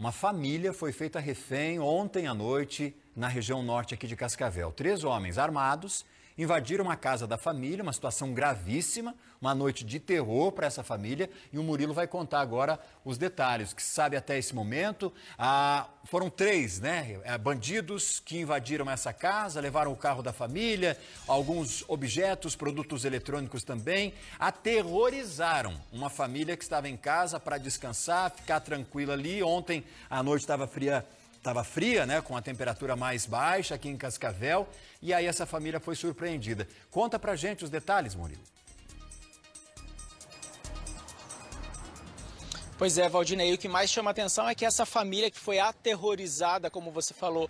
Uma família foi feita refém ontem à noite na região norte aqui de Cascavel. Três homens armados invadiram a casa da família, uma situação gravíssima, uma noite de terror para essa família. E o Murilo vai contar agora os detalhes, que sabe até esse momento. Ah, foram três, né? É, bandidos que invadiram essa casa, levaram o carro da família, alguns objetos, produtos eletrônicos também. Aterrorizaram uma família que estava em casa para descansar, ficar tranquila ali. Ontem a noite estava fria estava fria, né, com a temperatura mais baixa aqui em Cascavel, e aí essa família foi surpreendida. Conta pra gente os detalhes, Murilo. Pois é, Valdinei, o que mais chama atenção é que essa família que foi aterrorizada, como você falou,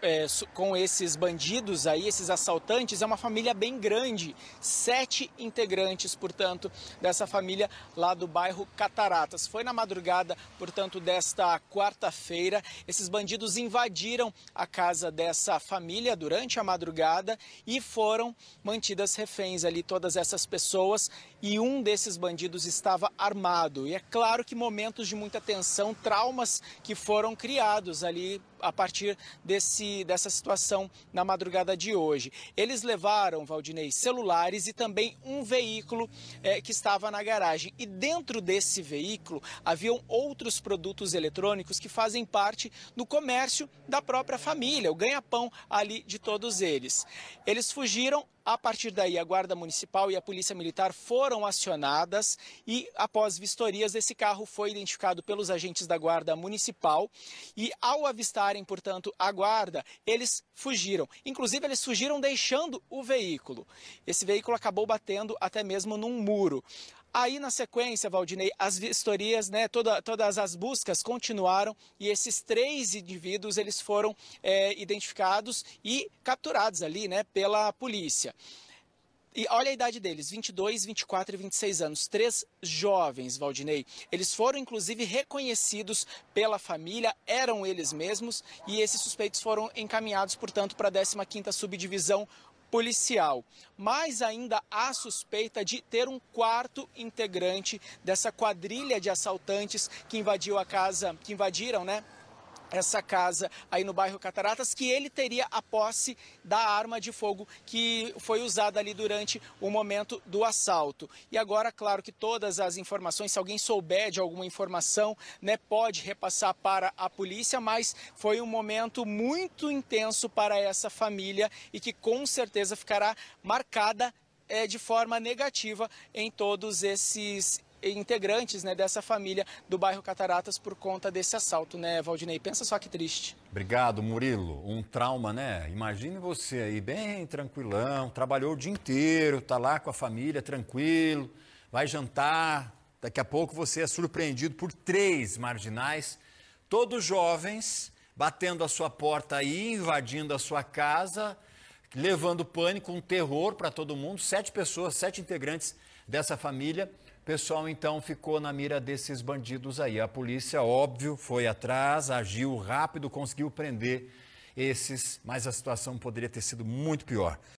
é, com esses bandidos aí, esses assaltantes, é uma família bem grande. Sete integrantes, portanto, dessa família lá do bairro Cataratas. Foi na madrugada, portanto, desta quarta-feira. Esses bandidos invadiram a casa dessa família durante a madrugada e foram mantidas reféns ali todas essas pessoas. E um desses bandidos estava armado. E é claro que momentos de muita tensão, traumas que foram criados ali a partir desse, dessa situação na madrugada de hoje. Eles levaram, Valdinei, celulares e também um veículo é, que estava na garagem. E dentro desse veículo haviam outros produtos eletrônicos que fazem parte do comércio da própria família, o ganha-pão ali de todos eles. Eles fugiram a partir daí, a Guarda Municipal e a Polícia Militar foram acionadas e, após vistorias, esse carro foi identificado pelos agentes da Guarda Municipal. E, ao avistar portanto, a guarda, eles fugiram. Inclusive, eles fugiram deixando o veículo. Esse veículo acabou batendo até mesmo num muro. Aí, na sequência, Valdinei, as vistorias, né, toda, todas as buscas continuaram e esses três indivíduos eles foram é, identificados e capturados ali né, pela polícia. E olha a idade deles, 22, 24 e 26 anos, três jovens, Valdinei. Eles foram inclusive reconhecidos pela família, eram eles mesmos, e esses suspeitos foram encaminhados, portanto, para a 15ª Subdivisão policial. Mas ainda há suspeita de ter um quarto integrante dessa quadrilha de assaltantes que invadiu a casa, que invadiram, né, essa casa aí no bairro Cataratas, que ele teria a posse da arma de fogo que foi usada ali durante o momento do assalto. E agora, claro que todas as informações, se alguém souber de alguma informação, né, pode repassar para a polícia, mas foi um momento muito intenso para essa família e que com certeza ficará marcada é, de forma negativa em todos esses integrantes né, dessa família do bairro Cataratas por conta desse assalto, né, Valdinei? Pensa só que triste. Obrigado, Murilo. Um trauma, né? Imagine você aí bem tranquilão, trabalhou o dia inteiro, tá lá com a família tranquilo, vai jantar. Daqui a pouco você é surpreendido por três marginais, todos jovens, batendo a sua porta aí, invadindo a sua casa, levando pânico, um terror para todo mundo. Sete pessoas, sete integrantes dessa família pessoal então ficou na mira desses bandidos aí. A polícia, óbvio, foi atrás, agiu rápido, conseguiu prender esses, mas a situação poderia ter sido muito pior.